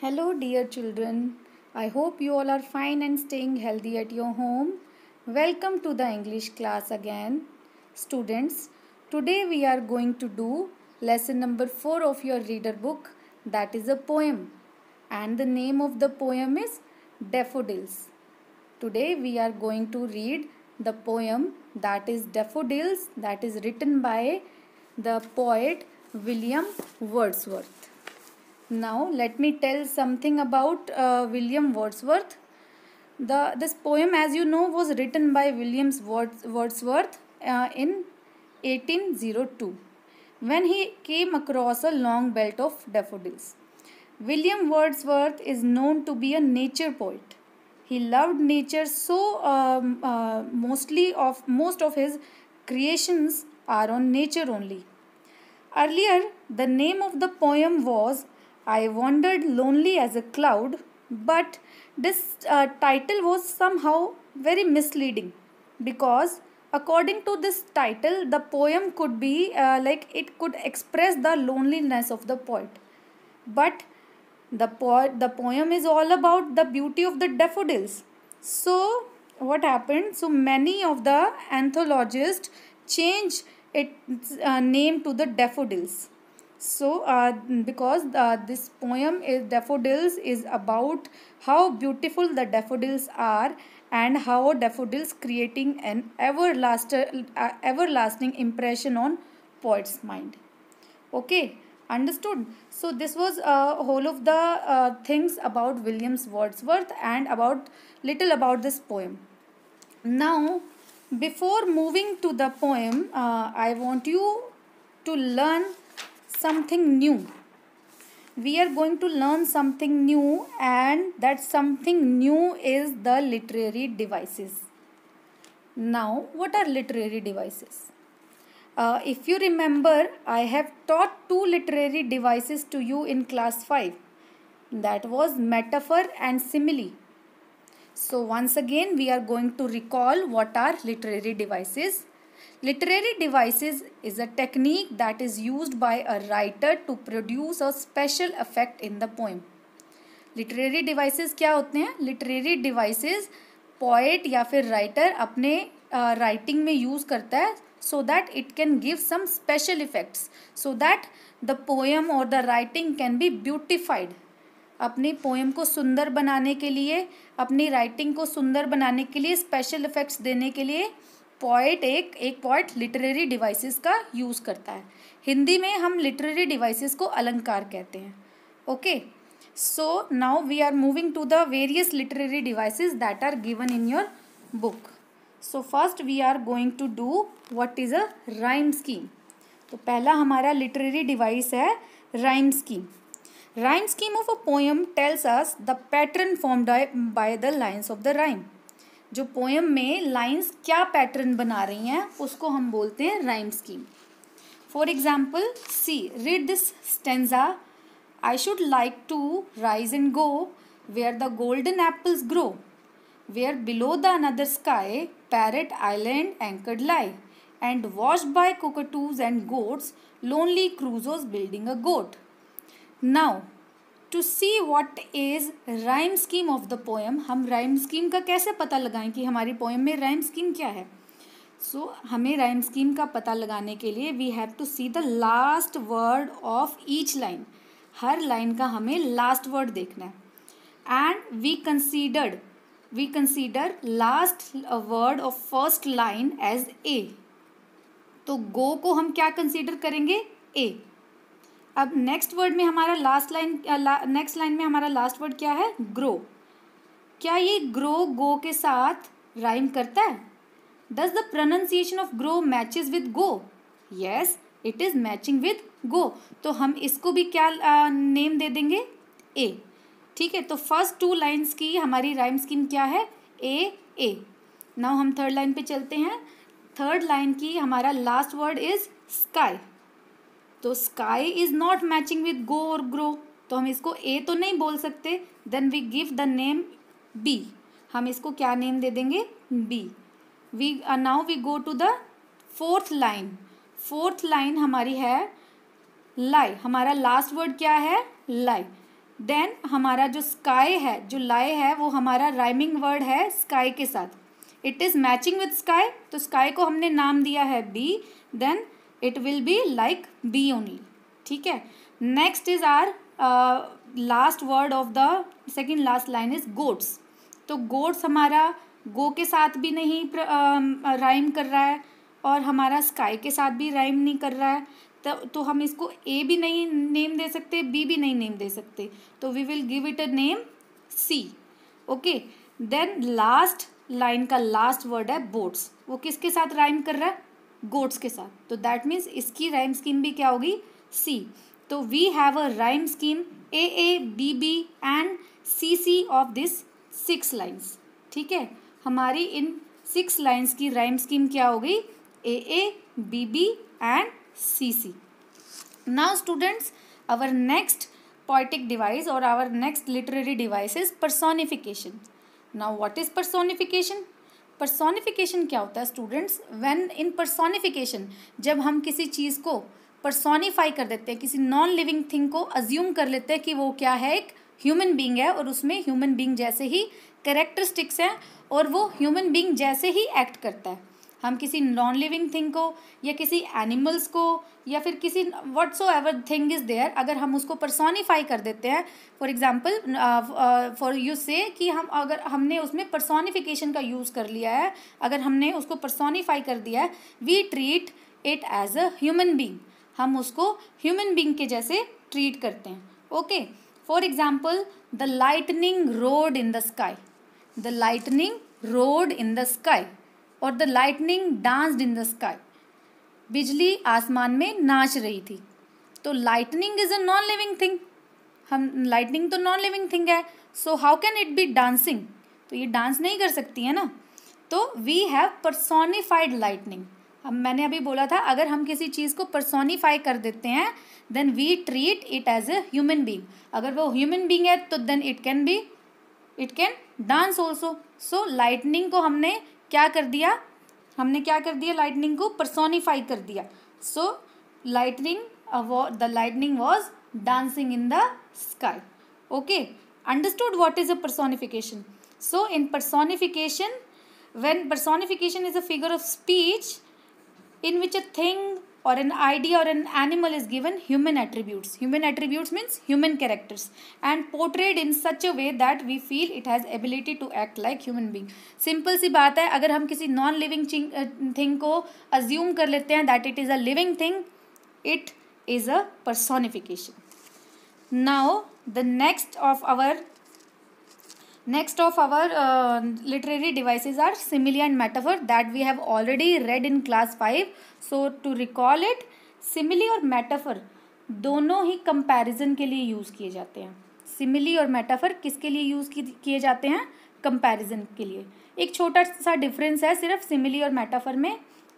Hello, dear children. I hope you all are fine and staying healthy at your home. Welcome to the English class again. Students, today we are going to do lesson number 4 of your reader book that is a poem. And the name of the poem is Daffodils. Today we are going to read the poem that is Daffodils that is written by the poet William Wordsworth. Now let me tell something about uh, William Wordsworth. The, this poem as you know was written by William Words, Wordsworth uh, in 1802 when he came across a long belt of daffodils. William Wordsworth is known to be a nature poet. He loved nature so um, uh, mostly of most of his creations are on nature only. Earlier the name of the poem was I wandered lonely as a cloud, but this uh, title was somehow very misleading because according to this title the poem could be uh, like it could express the loneliness of the poet but the po- the poem is all about the beauty of the daffodils so what happened so many of the anthologists changed its uh, name to the daffodils so uh, because uh, this poem is daffodils is about how beautiful the daffodils are and how daffodils creating an everlasting uh, everlasting impression on poet's mind okay understood so this was uh, whole of the uh, things about williams wordsworth and about little about this poem now before moving to the poem uh, i want you to learn something new we are going to learn something new and that something new is the literary devices now what are literary devices uh, if you remember i have taught two literary devices to you in class 5 that was metaphor and simile so once again we are going to recall what are literary devices literary devices is a technique that is use by a writer to produce a special effect in the poem. Literary devices क्या होते हैं literary devices poet या फिर writer अपने writing uh, में use करता है so that it can give some special effects so that the poem और the writing can be beautified अपनी पोएम को सुंदर बनाने के लिए अपनी राइटिंग को सुंदर बनाने के लिए स्पेशल इफेक्ट्स देने के लिए पॉइट एक एक पॉइट लिटरेरी डिवाइसेस का यूज़ करता है हिंदी में हम लिटरेरी डिवाइसेस को अलंकार कहते हैं okay so now we are moving to the various literary devices that are given in your book so first we are going to do what is a rhyme scheme तो पहला हमारा literary device है rhyme scheme rhyme scheme of a poem tells us the pattern form by the lines of the rhyme जो poem में lines क्या pattern बना रही हैं उसको हम बोलते हैं rhyme scheme for example see read this stanza I should like to rise and go where the golden apples grow where below the another sky parrot island anchored lie and wash by cockatoos and goats lonely Crusoes building a goat now to see what is rhyme scheme of the poem हम rhyme scheme का कैसे पता लगाएं कि हमारी poem में rhyme scheme क्या है सो so, हमें राइम स्कीम का पता लगाने के लिए we have to see the last word of each line हर लाइन का हमें लास्ट वर्ड देखना है and we considered we consider last word of first line as A तो गो को हम क्या कंसीडर करेंगे ए अब नेक्स्ट वर्ड में हमारा लास्ट लाइन नेक्स्ट लाइन में हमारा लास्ट वर्ड क्या है ग्रो क्या ये ग्रो गो के साथ राइम करता है does the pronunciation of grow match with go yes it is matching with go तो हम इसको भी क्या नेम दे देंगे ए ठीक है तो फर्स्ट टू लाइन्स की हमारी राइम स्कीम क्या है ए ए नाउ हम थर्ड लाइन पे चलते हैं थर्ड लाइन की हमारा लास्ट वर्ड इज स्काई तो sky is not matching with go और ग्रो तो हम इसको ए तो नहीं बोल सकते then we give the name B हम इसको क्या नेम दे देंगे B we now we go to the fourth line fourth line हमारी है लाई हमारा लास्ट वर्ड क्या है लाई देन हमारा जो स्काई है जो लाई है वो हमारा राइमिंग वर्ड है स्काई के साथ it is matching with sky तो स्काई को हमने नाम दिया है B then it will be like B only ठीक है next is our last word of the second last line is goats तो गोट्स हमारा गो के साथ भी नहीं राइम um, कर रहा है और हमारा स्काई के साथ भी राइम नहीं कर रहा है तो तो हम इसको ए भी नहीं नेम दे सकते बी भी नहीं नेम दे सकते तो we will give it a name C okay then last line का लास्ट वर्ड है बोट्स वो किसके साथ राइम कर रहा है गोट्स के साथ तो दैट मीन्स इसकी राइम स्कीम भी क्या होगी सी तो we have a rhyme scheme A A B B and C C of this six lines ठीक है हमारी इन सिक्स लाइन्स की राइम स्कीम क्या हो गई A A B B and C C now students our next poetic device और our next literary device is personification now what is personification personification क्या होता है स्टूडेंट्स व्हेन इन परसोनिफिकेशन जब हम किसी चीज़ को परसोनिफाई कर देते हैं किसी नॉन लिविंग थिंग को अज्यूम कर लेते हैं कि वो क्या है एक ह्यूमन बींग है और उसमें ह्यूमन बींग जैसे ही करेक्टरिस्टिक्स हैं और वो ह्यूमन बींग जैसे ही एक्ट करता है हम किसी नॉन लिविंग थिंग को या किसी एनिमल्स को या फिर किसी whatsoever thing is there अगर हम उसको परसोनीफाई कर देते हैं फॉर एग्जाम्पल फॉर यू से कि हम अगर हमने उसमें परसोनीफिकेशन का यूज़ कर लिया है अगर हमने उसको परसोनीफाई कर दिया है we treat it as a human being हम उसको ह्यूमन बींग के जैसे ट्रीट करते हैं okay for example the lightning rode in the sky the lightning rode in the sky और the lightning danced in the sky बिजली आसमान में नाच रही थी तो lightning is a non living thing हम लाइटनिंग तो नॉन लिविंग थिंग है so how can it be dancing तो ये डांस नहीं कर सकती है ना तो वी हैव परसोनीफाइड लाइटनिंग अब मैंने अभी बोला था अगर हम किसी चीज़ को परसोनीफाई कर देते हैं then we treat it as a human being अगर वो ह्यूमन बींग है तो then it can be it can dance also so lightning को हमने क्या कर दिया हमने क्या कर दिया लाइटनिंग को परसोनिफाई कर दिया so lightning the lightning was dancing in the sky okay understood what is a personification so in personification when personification is a figure of speech in which a thing or an id or an animal is given human attributes human attributes means human characters and portrayed in such a way that we feel it has ability to act like human being simple सी बात है अगर हम किसी non living thing को assume कर लेते हैं that it is a living thing it is a personification now the next of our next of our literary devices are simile and metaphor that we have already read in class five so to recall it simile और metaphor दोनों ही comparison के लिए use किए जाते हैं simile और metaphor किसके लिए यूज़ किए जाते हैं कंपेरिजन के लिए एक छोटा सा डिफरेंस है सिर्फ सिमिली और मेटाफर में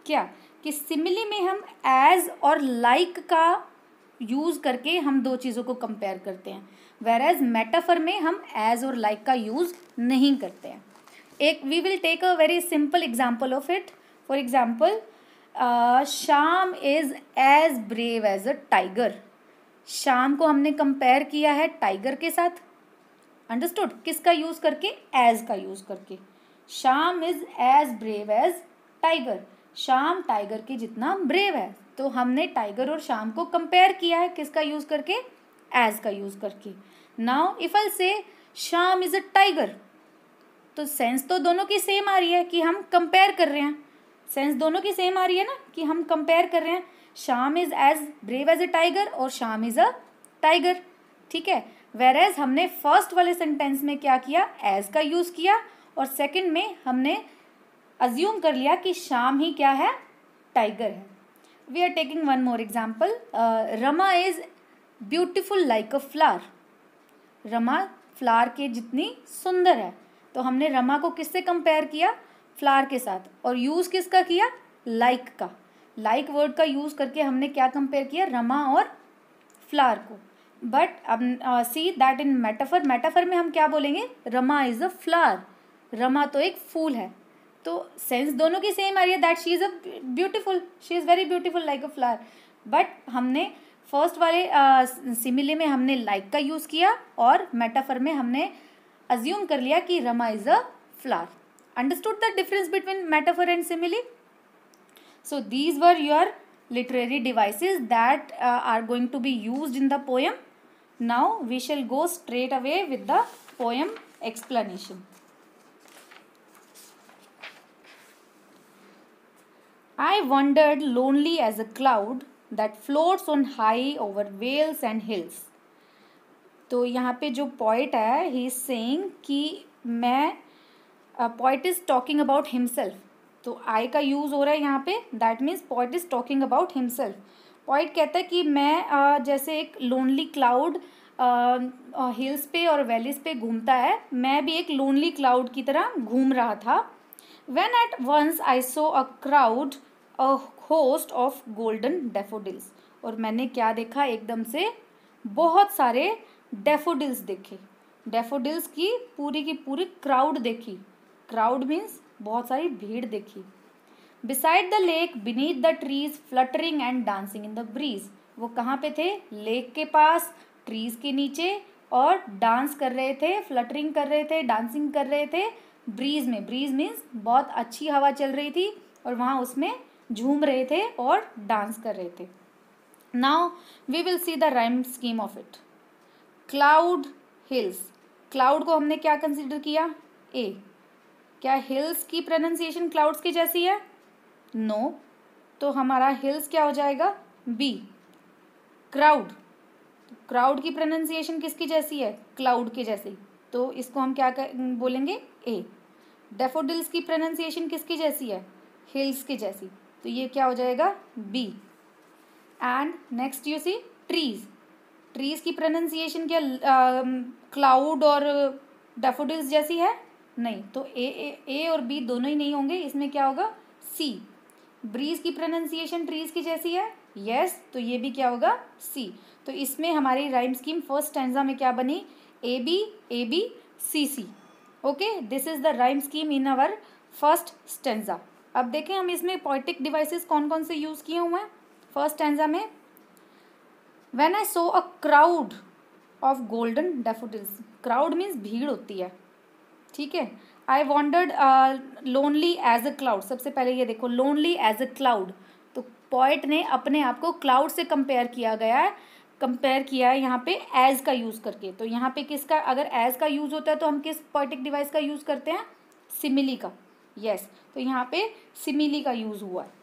क्या कि सिमिली में हम एज और लाइक like का यूज़ करके हम दो चीज़ों को कंपेयर करते हैं वेर एज मेटाफर में हम एज और लाइक का यूज़ नहीं करते हैं एक we will take a very simple example of it for example Sham is as brave as a tiger Sham को हमने कंपेयर किया है टाइगर के साथ अंडरस्टूड किसका यूज़ करके एज का यूज़ करके Sham is as brave as tiger Sham tiger के जितना ब्रेव है तो हमने टाइगर और शाम को कंपेयर किया है किसका यूज़ करके एज का यूज करके now if I say Sham is a tiger तो सेंस तो दोनों की सेम आ रही है कि हम कंपेयर कर रहे हैं सेंस दोनों की सेम आ रही है ना कि हम कंपेयर कर रहे हैं Sham is as brave as a tiger और शाम इज अ टाइगर ठीक है वेर एज हमने फर्स्ट वाले सेंटेंस में क्या किया एज का यूज किया और सेकेंड में हमने अज्यूम कर लिया कि शाम ही क्या है टाइगर है we are taking one more example Rama is beautiful like a flower Rama flower के जितनी सुंदर है तो हमने रमा को किससे कंपेयर किया फ्लार के साथ और यूज़ किसका किया लाइक like का लाइक like वर्ड का यूज़ करके हमने क्या कंपेयर किया रमा और फ्लार को बट अब see that in metaphor metaphor में हम क्या बोलेंगे Rama is a flower Rama तो एक फूल है तो सेंस दोनों की सेम आ रही है that she is a beautiful she is very beautiful like a flower but हमने फर्स्ट वाले सिमिले में हमने लाइक का यूज़ किया और मेटाफर में हमने अज्यूम कर लिया कि Rama is a flower understood the difference between metaphor and simile so these were your literary devices that uh, are going to be used in the poem now we shall go straight away with the poem explanation i wandered lonely as a cloud that floats on high over vales and hills तो यहाँ पे जो poet है he is saying कि मैं poet is talking about himself तो I का use हो रहा है यहाँ पे that means poet is talking about himself poet कहता है कि मैं uh, जैसे एक लोनली क्लाउड हिल्स पे और वैलीज पे घूमता है मैं भी एक लोनली क्लाउड की तरह घूम रहा था when at once I saw a crowd a host of golden daffodils और मैंने क्या देखा एकदम से बहुत सारे डेफोडिल्स देखे डेफोडिल्स की पूरी की पूरी क्राउड देखी क्राउड मीन्स बहुत सारी भीड़ देखी beside the lake beneath the trees fluttering and dancing in the breeze वो कहाँ पे थे लेक के पास ट्रीज के नीचे और डांस कर रहे थे फ्लटरिंग कर रहे थे डांसिंग कर रहे थे ब्रीज में ब्रीज मीन्स बहुत अच्छी हवा चल रही थी और वहाँ उसमें झूम रहे थे और डांस कर रहे थे now we will see the rhyme scheme of it cloud hills cloud को हमने क्या कंसिडर किया ए क्या हिल्स की प्रोनाउंसिएशन क्लाउड्स की जैसी है नो no. तो हमारा हिल्स क्या हो जाएगा बी क्राउड क्राउड की प्रोनाउंसिएशन किसकी जैसी है क्लाउड के जैसी तो इसको हम क्या कर, बोलेंगे ए डेफोडिल्स की प्रोनाउंसिएशन किसकी जैसी है हिल्स की जैसी तो ये क्या हो जाएगा B and next you see trees trees की प्रोनाउंसिएशन क्या क्लाउड um, और डेफोडिल्स जैसी है नहीं तो ए ए ए और बी दोनों ही नहीं होंगे इसमें क्या होगा सी ब्रीज की प्रोनाउंसिएशन ट्रीज की जैसी है यस yes, तो ये भी क्या होगा सी तो इसमें हमारी राइम स्कीम फर्स्ट टेंजा में क्या बनी A B A B C C okay this is the rhyme scheme in our first stanza अब देखें हम इसमें पोइटिक डिवाइसेस कौन कौन से यूज़ किए हुए हैं फर्स्ट एंजा में when I saw a crowd of golden daffodils crowd means भीड़ होती है ठीक है I wandered lonely as a cloud सबसे पहले ये देखो लोनली एज अ क्लाउड तो पॉइट ने अपने आप को क्लाउड से कंपेयर किया गया है कंपेयर किया है यहाँ पे एज का यूज़ करके तो यहाँ पे किसका अगर एज का यूज़ होता है तो हम किस पॉइटिक डिवाइस का यूज़ करते हैं सिमिली का यस तो यहाँ पे सिमिली का यूज हुआ है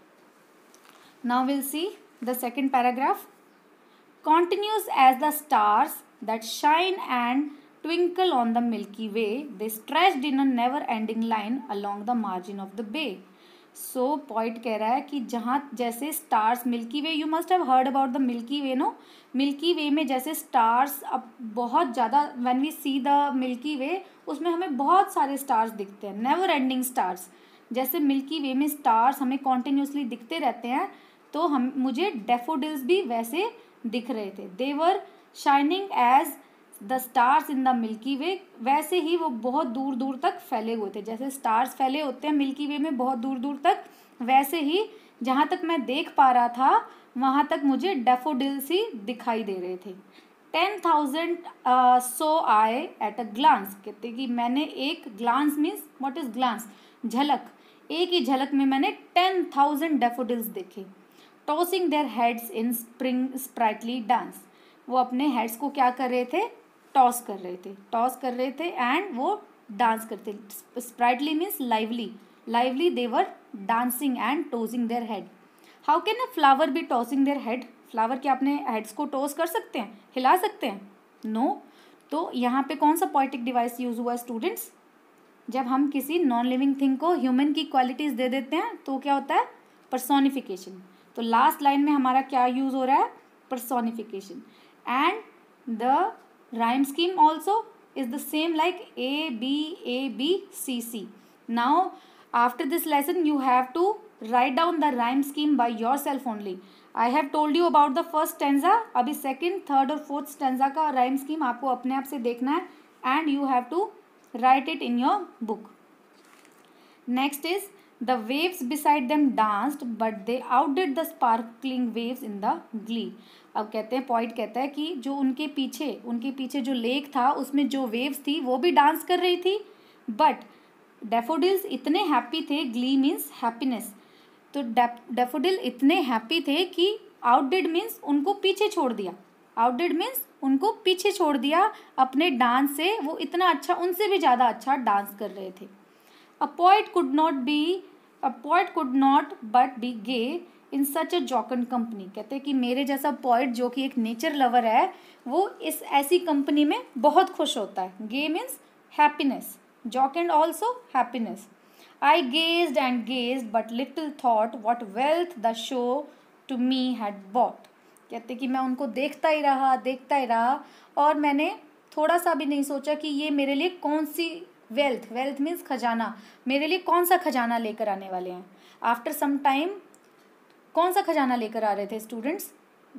now will see the second paragraph continuous as the stars that shine and twinkle on the Milky Way they stretch in a never ending line along the margin of the bay so poet कह रहा है कि जहाँ जैसे stars Milky Way you must have heard about the Milky Way no Milky Way में जैसे stars अब बहुत ज़्यादा when we see the Milky Way उसमें हमें बहुत सारे स्टार्स दिखते हैं नेवर एंडिंग स्टार्स जैसे मिल्की वे में स्टार्स हमें कॉन्टिन्यूसली दिखते रहते हैं तो हम मुझे डेफोडिल्स भी वैसे दिख रहे थे they were shining as the stars in the Milky Way वैसे ही वो बहुत दूर दूर तक फैले हुए थे जैसे स्टार्स फैले होते हैं मिल्की वे में बहुत दूर दूर तक वैसे ही जहाँ तक मैं देख पा रहा था वहाँ तक मुझे डेफोडिल्स ही दिखाई दे रहे थे टेन थाउजेंड सो आए एट अ ग्लांस कहते कि मैंने एक glance means what is glance झलक एक ही झलक में मैंने टेन थाउजेंड डेफोडिल्स देखे tossing their heads in spring sprightly dance वो अपने हेड्स को क्या कर रहे थे टॉस कर रहे थे टॉस कर रहे थे एंड वो डांस करते sprightly means lively lively they were dancing and tossing their head how can a flower be tossing their head flower के अपने हेड्स को टॉस कर सकते हैं हिला सकते हैं नो no. तो यहाँ पे कौन सा पॉइटिक डिवाइस यूज़ हुआ स्टूडेंट्स जब हम किसी नॉन लिविंग थिंग को ह्यूमन की क्वालिटीज़ दे देते हैं तो क्या होता है परसोनिफिकेशन तो लास्ट लाइन में हमारा क्या यूज़ हो रहा है personification and the rhyme scheme also is the same like a b a b c c now after this lesson you have to write down the rhyme scheme by yourself only i have told you about the first stanza abhi second third or fourth stanza ka rhyme scheme aapko apne aap se dekhna hai and you have to write it in your book next is the waves beside them danced but they outdid the sparkling waves in the glee अब कहते हैं point कहता है कि जो उनके पीछे उनके पीछे जो लेक था उसमें जो वेव्स थी वो भी डांस कर रही थी बट डेफोडिल्स इतने हैप्पी थे ग्ली मीन्स हैप्पीनेस तो डेफोडिल इतने हैप्पी थे कि आउटडिड मीन्स उनको पीछे छोड़ दिया आउटडिड मीन्स उनको पीछे छोड़ दिया अपने डांस से वो इतना अच्छा उनसे भी ज़्यादा अच्छा डांस कर रहे थे a poet could not be a poet could not but be gay in such a jocund company कहते हैं कि मेरे जैसा पॉइट जो कि एक नेचर लवर है वो इस ऐसी कंपनी में बहुत खुश होता है gay means happiness jocund and also happiness I gaze and gaze but little thought what wealth the show to me had bought कहते कि मैं उनको देखता ही रहा देखता ही रहा और मैंने थोड़ा सा भी नहीं सोचा कि ये मेरे लिए कौन सी वेल्थ वेल्थ मीन्स खजाना मेरे लिए कौन सा खजाना लेकर आने वाले हैं आफ्टर सम टाइम कौन सा खजाना लेकर आ रहे थे स्टूडेंट्स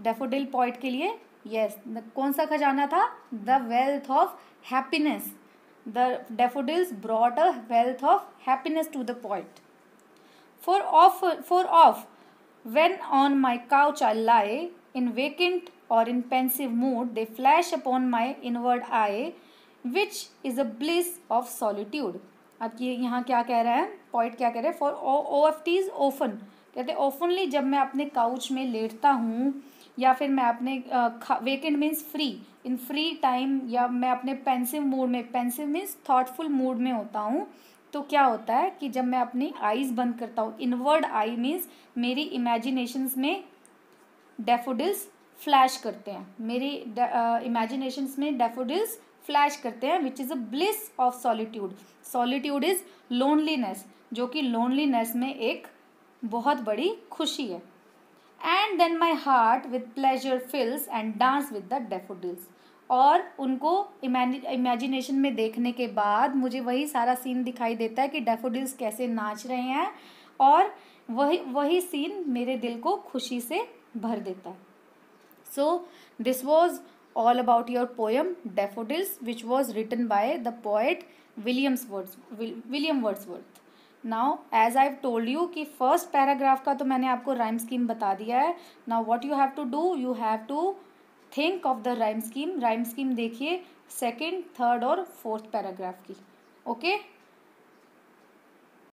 डेफोडिल पॉइंट के लिए यस yes, कौन सा खजाना था the wealth of happiness the daffodils brought a wealth of happiness to the point for of for of when on my couch I lie in vacant और in pensive mood they flash upon my inward eye which is a bliss of solitude अब ये यहाँ क्या कह रहे हैं point क्या कह रहे हैं for O F T is often कहते हैं ओफनली जब मैं अपने काउच में लेटता हूँ या फिर मैं अपने vacant means free in free time या मैं अपने पेंसिव मूड में पेंसिव मीन्स थाटफुल मूड में होता हूँ तो क्या होता है कि जब मैं अपनी आईज बंद करता हूँ इनवर्ड आई मीन्स मेरी इमेजिनेशंस में डेफोडिल्स फ्लैश करते हैं मेरी इमेजिनेशंस में डेफोडिल्स फ्लैश करते हैं which is a bliss of solitude solitude is loneliness जो कि लोनलीनेस में एक बहुत बड़ी खुशी है and then my heart with pleasure fills and dance with the daffodils और उनको इमेजिनेशन में देखने के बाद मुझे वही सारा सीन दिखाई देता है कि डेफोडिल्स कैसे नाच रहे हैं और वही वही सीन मेरे दिल को खुशी से भर देता है so this was all about about poem poem which was written by the poet Williams words William Wordsworth now as I have told you कि फर्स्ट पैराग्राफ का तो मैंने आपको राइम स्कीम बता दिया है now what you have to do you have to think of the rhyme scheme rhyme scheme देखिए second third और फोर्थ पैराग्राफ की ओके okay?